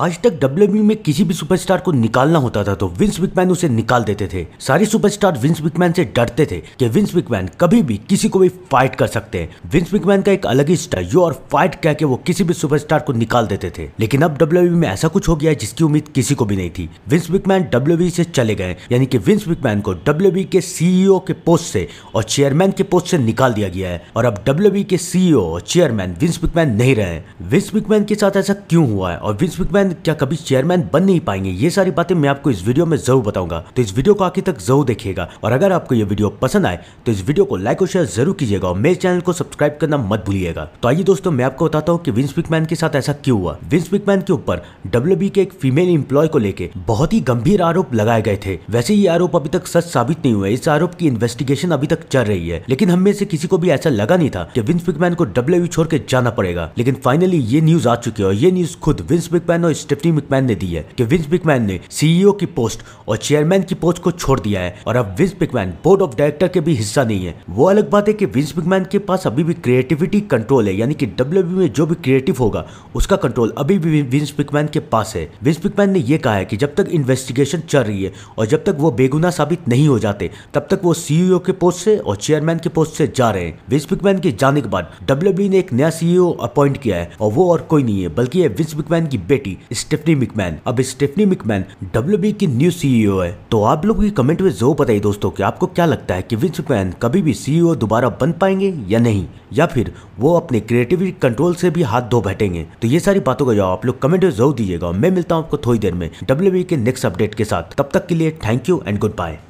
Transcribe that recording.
आज तक डब्ल्यू में किसी भी सुपरस्टार को निकालना होता था तो विंस विकमैन उसे निकाल देते थे सारे सुपरस्टार विंस विकमैन से डरते थे कि विंस विकमैन कभी भी किसी को भी फाइट कर सकते हैं विंस विकमैन का एक अलग ही स्टाइल और फाइट कह के वो किसी भी सुपरस्टार को निकाल देते थे लेकिन अब डब्ल्यू में ऐसा कुछ हो गया है जिसकी उम्मीद किसी को भी नहीं थी विंस विकमैन डब्ल्यू से चले गए यानी कि विंस विकमैन को डब्ल्यू के सीईओ e के पोस्ट से और चेयरमैन के पोस्ट से निकाल दिया गया है और अब डब्ल्यू के सीईओ e और चेयरमैन विंस विकमैन नहीं रहे विंस विकमैन के साथ ऐसा क्यों हुआ है और विंस विकमैन चेयरमैन क्या कभी चेयरमैन बन नहीं पाएंगे ये सारी बातें मैं आपको इस वीडियो में जरूर बताऊंगा तो इस वीडियो को आखिर तक जरूर देखिएगा और अगर आपको ये वीडियो पसंद आए तो इस वीडियो को लाइक और शेयर जरूर कीजिएगा और मेरे चैनल को सब्सक्राइब करना मत भूलिएगा तो आइए दोस्तों मैं आपको बताता हूँ की विंस पिकमैन के साथ ऐसा क्यों हुआ विंस पिकमैन के ऊपर डब्ल्यू के एक फीमेल इंप्लॉय को लेकर बहुत ही गंभीर आरोप लगाए गए थे वैसे ये आरोप अभी तक सच साबित नहीं हुआ इस आरोप की इन्वेस्टिगेशन अभी तक चल रही है लेकिन हमें से किसी को भी ऐसा लगा नहीं था कि विंस पिकमैन को डब्ल्यू e छोड़ के जाना पड़ेगा लेकिन फाइनली ये न्यूज आ चुकी है और ये न्यूज खुद विंस पिकमैन और स्टेफनी मिकमैन ने दी है कि विंस मिकमैन ने सीईओ e की पोस्ट और चेयरमैन की पोस्ट को छोड़ दिया है और अब Vince McMahon board of director के भी हिस्सा नहीं है वो अलग बात है कि विंस मिकमैन के पास अभी भी क्रिएटिविटी कंट्रोल है यानी कि डब्ल्यू में जो भी क्रिएटिव होगा उसका कंट्रोल अभी भी विंस मिकमैन के पास है विंस मिकमैन ने यह कहा है कि जब तक इन्वेस्टिगेशन चल रही है और जब तक वो बेगुना साबित नहीं हो जाते तब तक वो सीईओ e के पोस्ट से और चेयरमैन के पोस्ट से जा रहे हैं विंस मिकमैन के जाने के बाद डब्ल्यू ने एक नया सीईओ अपॉइंट e किया है और वो और कोई नहीं है बल्कि है विंस मिकमैन की बेटी स्टेफनी मिकमैन अब स्टेफनी मिकमैन डब्ल्यू की न्यू सीईओ e है तो आप लोगों की कमेंट में जरूर बताइए दोस्तों कि आपको क्या लगता है कि विंस मैन कभी भी सीईओ e दोबारा बन पाएंगे या नहीं या फिर वो अपने क्रिएटिविटी कंट्रोल से भी हाथ धो बैठेंगे तो ये सारी बातों का जवाब आप लोग कमेंट में जरूर दीजिएगा मैं मिलता हूँ आपको थोड़ी देर में डब्ल्यू के नेक्स्ट अपडेट के साथ तब तक के लिए thank you and good bye